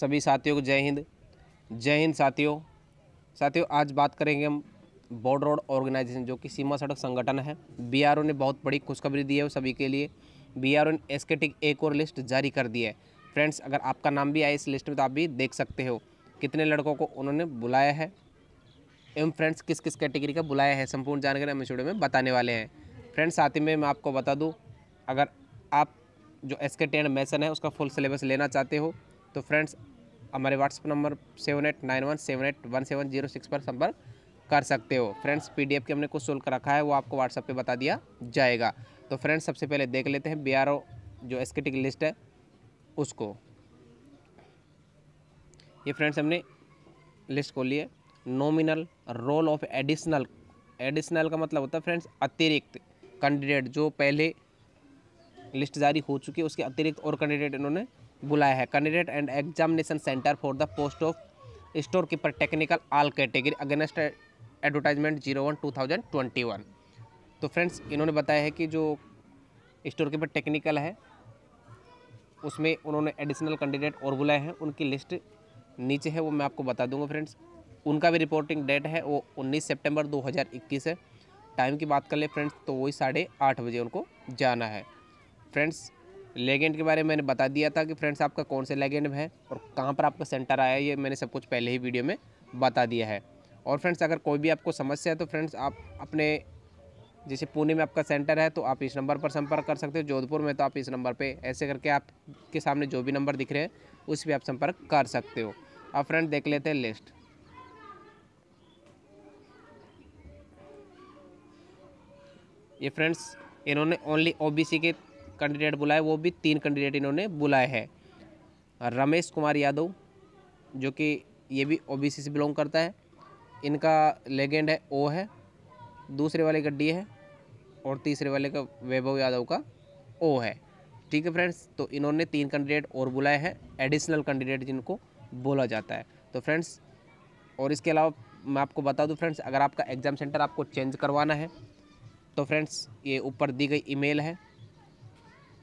सभी साथियों को जय हिंद जय हिंद साथियों साथियों आज बात करेंगे हम बॉर्डर रोड ऑर्गेनाइजेशन जो कि सीमा सड़क संगठन है बीआरओ ने बहुत बड़ी खुशखबरी दी है सभी के लिए बीआरओ ने एसकेटिक एक और लिस्ट जारी कर दी है फ्रेंड्स अगर आपका नाम भी आए इस लिस्ट में तो आप भी देख सकते हो कितने लड़कों को उन्होंने बुलाया है एवं फ्रेंड्स किस किस कैटेगरी का बुलाया है संपूर्ण जानकारी हम इस वीडियो में बताने वाले हैं फ्रेंड्स साथ ही में मैं आपको बता दूँ अगर आप जो एस के टेन मैसन है उसका फुल सिलेबस लेना चाहते हो तो फ्रेंड्स हमारे WhatsApp number seven eight nine one seven eight one seven zero six पर संपर्क कर सकते हो फ्रेंड्स पीडीएफ के हमने कुछ शुल्क रखा है वो आपको व्हाट्सअप पे बता दिया जाएगा तो फ्रेंड्स सबसे पहले देख लेते हैं बी जो एस की लिस्ट है उसको ये फ्रेंड्स हमने लिस्ट खोली है nominal roll of additional additional का मतलब होता है फ्रेंड्स अतिरिक्त कैंडिडेट जो पहले लिस्ट जारी हो चुकी है उसके अतिरिक्त और कैंडिडेट इन्होंने बुलाया है candidate and examination centre for the post of store keeper technical all category against advertisement zero one two thousand twenty one तो फ्रेंड्स इन्होंने बताया है कि जो स्टोर कीपर टेक्निकल है उसमें उन्होंने एडिशनल कैंडिडेट और बुलाए हैं उनकी लिस्ट नीचे है वो मैं आपको बता दूंगा फ्रेंड्स उनका भी रिपोर्टिंग डेट है वो 19 सितंबर 2021 है टाइम की बात कर ले फ्रेंड्स तो वही साढ़े आठ बजे उनको जाना है फ्रेंड्स लेगेंड के बारे में मैंने बता दिया था कि फ्रेंड्स आपका कौन से लेगेंड है और कहाँ पर आपका सेंटर आया है ये मैंने सब कुछ पहले ही वीडियो में बता दिया है और फ्रेंड्स अगर कोई भी आपको समस्या है तो फ्रेंड्स आप अपने जैसे पुणे में आपका सेंटर है तो आप इस नंबर पर संपर्क कर सकते हो जोधपुर में तो आप इस नंबर पे ऐसे करके आपके सामने जो भी नंबर दिख रहे हैं उस पर आप संपर्क कर सकते हो अब फ्रेंड देख लेते हैं लिस्ट ये फ्रेंड्स इन्होंने ओनली ओबीसी के कैंडिडेट बुलाए वो भी तीन कैंडिडेट इन्होंने बुलाए हैं रमेश कुमार यादव जो कि ये भी ओ से बिलोंग करता है इनका लेगेंड है ओ है दूसरे वाले का डी है और तीसरे वाले का वैभव यादव का ओ है ठीक है फ्रेंड्स तो इन्होंने तीन कैंडिडेट और बुलाए हैं एडिशनल कैंडिडेट जिनको बोला जाता है तो फ्रेंड्स और इसके अलावा मैं आपको बता दूं फ्रेंड्स अगर आपका एग्ज़ाम सेंटर आपको चेंज करवाना है तो फ्रेंड्स ये ऊपर दी गई ईमेल है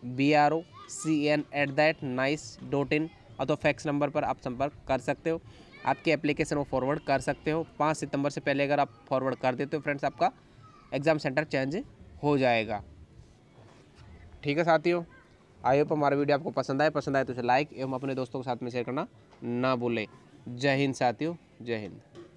B R O C N at the nice dot in अथवा फैक्स नंबर पर आप संपर्क कर सकते हो आपकी एप्लीकेशन वो फॉरवर्ड कर सकते हो पाँच सितंबर से पहले अगर आप फॉरवर्ड कर देते हो फ्रेंड्स आपका एग्ज़ाम सेंटर चेंज हो जाएगा ठीक है साथियों आई होप हमारा वीडियो आपको पसंद आए पसंद आए तो उसे लाइक एवं अपने दोस्तों के साथ में शेयर करना ना भूलें जय हिंद साथियों जय हिंद